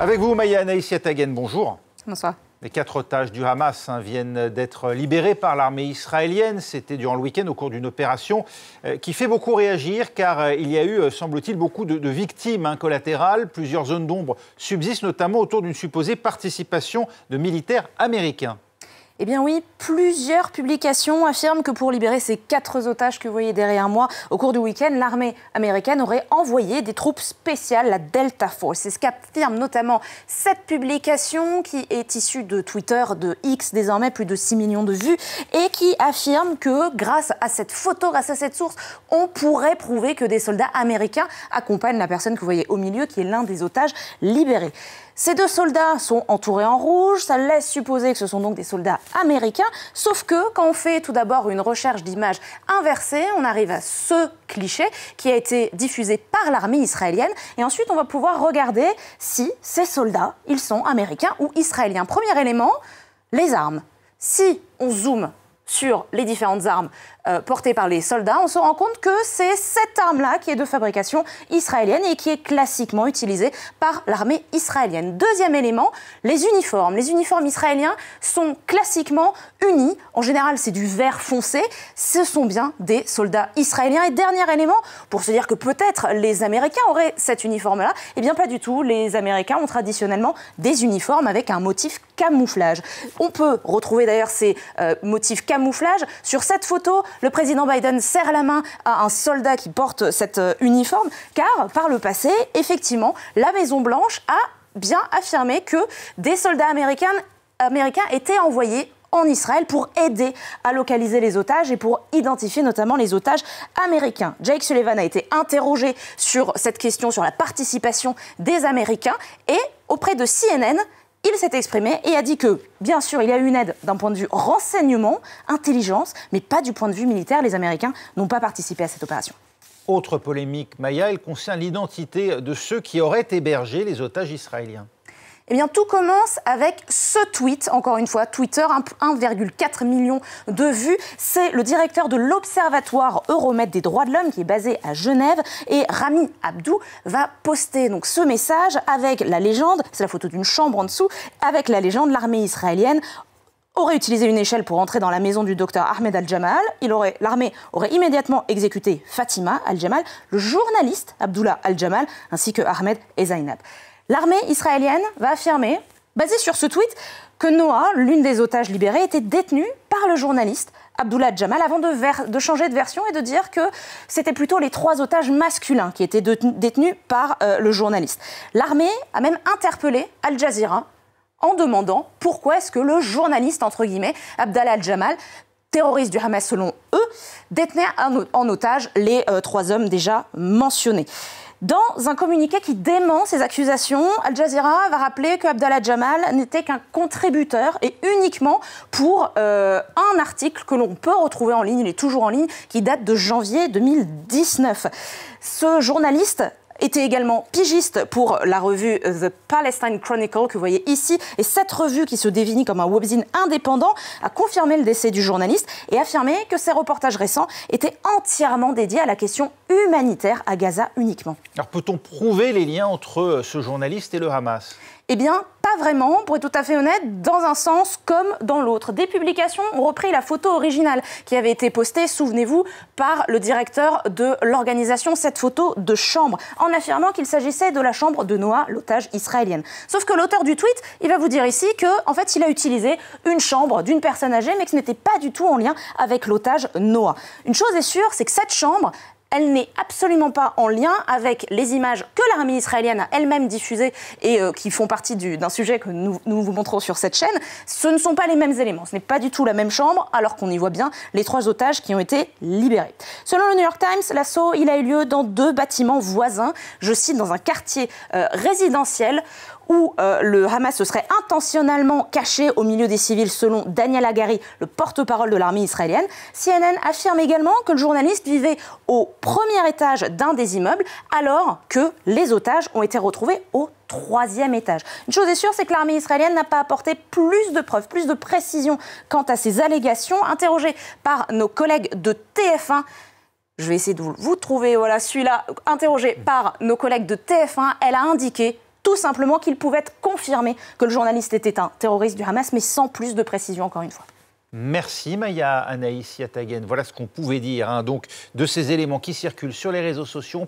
Avec vous, Maya Anaïs bonjour. Bonsoir. Les quatre otages du Hamas hein, viennent d'être libérés par l'armée israélienne. C'était durant le week-end au cours d'une opération euh, qui fait beaucoup réagir car euh, il y a eu, euh, semble-t-il, beaucoup de, victimes hein, collatérales. Plusieurs zones d'ombre subsistent notamment autour d'une supposée participation de militaires américains. Eh bien oui, plusieurs publications affirment que pour libérer ces quatre otages que vous voyez derrière moi, au cours du week-end, l'armée américaine aurait envoyé des troupes spéciales, la Delta Force. C'est ce qu'affirme notamment cette publication qui est issue de Twitter, de X désormais, plus de 6 millions de vues, et qui affirme que grâce à cette photo, grâce à cette source, on pourrait prouver que des soldats américains accompagnent la personne que vous voyez au milieu, qui est l'un des otages libérés. Ces deux soldats sont entourés en rouge, ça laisse supposer que ce sont donc des soldats américain. Sauf que quand on fait tout d'abord une recherche d'image inversée, on arrive à ce cliché qui a été diffusé par l'armée israélienne. Et ensuite, on va pouvoir regarder si ces soldats, ils sont américains ou israéliens. Premier élément, les armes. Si on zoome sur les différentes armes euh, portées par les soldats, on se rend compte que c'est cette arme-là qui est de fabrication israélienne et qui est classiquement utilisée par l'armée israélienne. Deuxième élément, les uniformes. Les uniformes israéliens sont classiquement unis. En général, c'est du vert foncé. Ce sont bien des soldats israéliens. Et dernier élément, pour se dire que peut-être les Américains auraient cet uniforme-là, eh bien pas du tout. Les Américains ont traditionnellement des uniformes avec un motif camouflage. On peut retrouver d'ailleurs ces euh, motifs camouflage sur cette photo, le président Biden serre la main à un soldat qui porte cet euh, uniforme, car par le passé, effectivement, la Maison-Blanche a bien affirmé que des soldats américains étaient envoyés en Israël pour aider à localiser les otages et pour identifier notamment les otages américains. Jake Sullivan a été interrogé sur cette question, sur la participation des Américains, et auprès de CNN, il s'est exprimé et a dit que, bien sûr, il y a eu une aide d'un point de vue renseignement, intelligence, mais pas du point de vue militaire. Les Américains n'ont pas participé à cette opération. Autre polémique, Maya, elle concerne l'identité de ceux qui auraient hébergé les otages israéliens. Eh bien, tout commence avec ce tweet, encore une fois, Twitter, 1,4 million de vues. C'est le directeur de l'Observatoire Euromètre des droits de l'homme qui est basé à Genève. Et Rami Abdou va poster donc ce message avec la légende, c'est la photo d'une chambre en dessous, avec la légende l'armée israélienne aurait utilisé une échelle pour entrer dans la maison du docteur Ahmed Al-Jamal. L'armée aurait, immédiatement exécuté Fatima Al-Jamal, le journaliste Abdullah Al-Jamal, ainsi que Ahmed et Zainab. L'armée israélienne va affirmer, basée sur ce tweet, que Noah, l'une des otages libérés, était détenue par le journaliste Abdullah Jamal avant de, changer de version et de dire que c'était plutôt les trois otages masculins qui étaient détenus par euh, le journaliste. L'armée a même interpellé Al Jazeera en demandant pourquoi est-ce que le journaliste, entre guillemets, Abdallah jamal terroriste du Hamas selon eux, détenait en otage les euh, trois hommes déjà mentionnés. Dans un communiqué qui dément ces accusations, Al Jazeera va rappeler que Jamal n'était qu'un contributeur et uniquement pour euh, un article que l'on peut retrouver en ligne, il est toujours en ligne, qui date de janvier 2019. Ce journaliste était également pigiste pour la revue The Palestine Chronicle que vous voyez ici. Et cette revue, qui se définit comme un webzine indépendant, a confirmé le décès du journaliste et affirmé que ses reportages récents étaient entièrement dédiés à la question humanitaire à Gaza uniquement. Alors peut-on prouver les liens entre euh, ce journaliste et le Hamas eh bien, pas vraiment, pour être tout à fait honnête, dans un sens comme dans l'autre. Des publications ont repris la photo originale qui avait été postée, souvenez-vous, par le directeur de l'organisation, cette photo de chambre en affirmant qu'il s'agissait de la chambre de Noah, l'otage israélienne. Sauf que l'auteur du tweet, il va vous dire ici que, en fait, il a utilisé une chambre d'une personne âgée, mais que ce n'était pas du tout en lien avec l'otage Noah. Une chose est sûre, c'est que cette chambre, elle n'est absolument pas en lien avec les images que l'armée israélienne a elle-même diffusées et euh, qui font partie d'un sujet que nous, vous montrons sur cette chaîne. Ce ne sont pas les mêmes éléments, ce n'est pas du tout la même chambre, alors qu'on y voit bien les trois otages qui ont été libérés. Selon le New York Times, l'assaut il a eu lieu dans deux bâtiments voisins, je cite, dans un quartier euh, résidentiel où euh, le Hamas se serait intentionnellement caché au milieu des civils, selon Daniel Agari, le porte-parole de l'armée israélienne. CNN affirme également que le journaliste vivait au premier étage d'un des immeubles, alors que les otages ont été retrouvés au troisième étage. Une chose est sûre, c'est que l'armée israélienne n'a pas apporté plus de preuves, plus de précisions quant à ces allégations. Interrogée par nos collègues de TF1, je vais essayer de vous trouver, voilà, celui-là, interrogé par nos collègues de TF1, elle a indiqué tout simplement qu'il pouvait être confirmé que le journaliste était un terroriste du Hamas, mais sans plus de précision encore une fois. Merci Maya Anaïs Yataghen, Voilà ce qu'on pouvait dire hein, donc de ces éléments qui circulent sur les réseaux sociaux.